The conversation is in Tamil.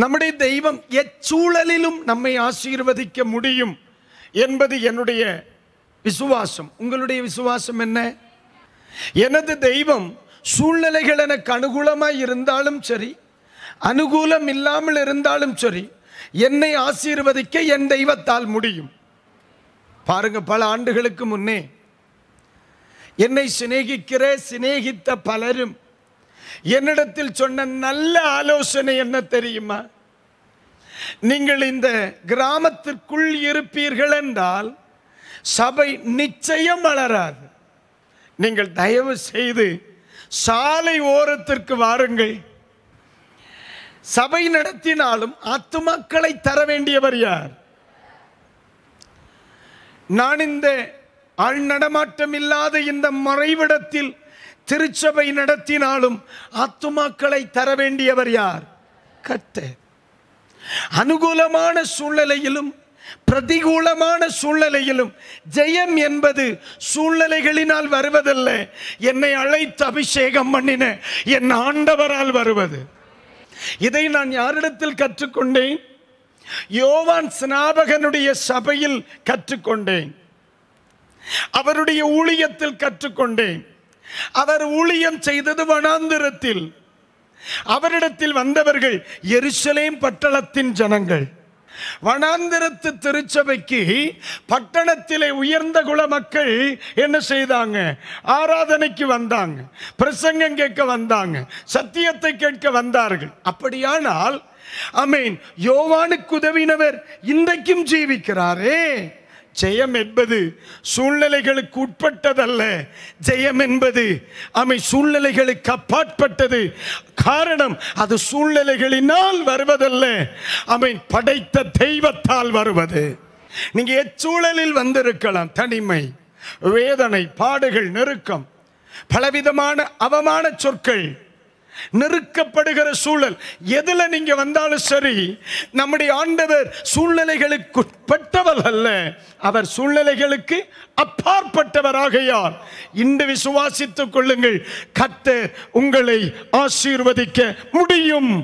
நம்முடைய தெய்வம் எச்சூழலிலும் நம்மை ஆசீர்வதிக்க முடியும் என்பது என்னுடைய விசுவாசம் உங்களுடைய விசுவாசம் என்ன எனது தெய்வம் சூழ்நிலைகள் எனக்கு அனுகூலமாக இருந்தாலும் சரி அனுகூலம் இல்லாமல் இருந்தாலும் சரி என்னை ஆசீர்வதிக்க என் தெய்வத்தால் முடியும் பாருங்க பல ஆண்டுகளுக்கு முன்னே என்னை சிநேகிக்கிற சிநேகித்த பலரும் என்னிடத்தில் சொன்ன நல்ல ஆலோசனை என்ன தெரியுமா நீங்கள் இந்த கிராமத்திற்குள் இருப்பீர்கள் என்றால் சபை நிச்சயம் வளராது நீங்கள் தயவு செய்து சாலை ஓரத்திற்கு வாருங்கள் சபை நடத்தினாலும் மக்களை தர வேண்டியவர் யார் நான் இந்த ஆள் நடமாட்டம் இல்லாத இந்த மறைவிடத்தில் திருச்சபை நடத்தினாலும் ஆத்துமாக்களை தர வேண்டியவர் யார் கத்த அனுகூலமான சூழ்நிலையிலும் பிரதிகூலமான சூழ்நிலையிலும் ஜெயம் என்பது சூழ்நிலைகளினால் வருவதல்ல என்னை அழைத்து அபிஷேகம் பண்ணின என் ஆண்டவரால் வருவது இதை நான் யாரிடத்தில் கற்றுக்கொண்டேன் யோவான் ஸ்நாபகனுடைய சபையில் கற்றுக்கொண்டேன் அவருடைய ஊழியத்தில் கற்றுக்கொண்டேன் அவர் ஊழியம் செய்தது வனாந்திரத்தில் அவரிடத்தில் வந்தவர்கள் எருசலேம் பட்டளத்தின் ஜனங்கள் வனாந்திரத்து திருச்சபைக்கு பட்டணத்திலே உயர்ந்த குல மக்கள் என்ன செய்தாங்க ஆராதனைக்கு வந்தாங்க பிரசங்கம் கேட்க வந்தாங்க சத்தியத்தை கேட்க வந்தார்கள் அப்படியானால் அமீன் யோவானுக்கு உதவினவர் இன்றைக்கும் ஜீவிக்கிறாரே ஜெயம் என்பது சூழ்நிலைகளுக்கு உட்பட்டதல்ல ஜெயம் என்பது அவை சூழ்நிலைகளுக்கு அப்பாற்பட்டது காரணம் அது சூழ்நிலைகளினால் வருவதல்ல அவை படைத்த தெய்வத்தால் வருவது நீங்கள் எச்சூழலில் வந்திருக்கலாம் தனிமை வேதனை பாடுகள் நெருக்கம் பலவிதமான அவமான சொற்கள் நெருக்கப்படுகிற சூழல் எதில் நீங்கள் வந்தாலும் சரி நம்முடைய ஆண்டவர் சூழ்நிலைகளுக்கு உட்பட்டவர் அல்ல அவர் சூழ்நிலைகளுக்கு அப்பாற்பட்டவராகையால் இன்று விசுவாசித்துக் கொள்ளுங்கள் கத்தர் உங்களை ஆசீர்வதிக்க முடியும்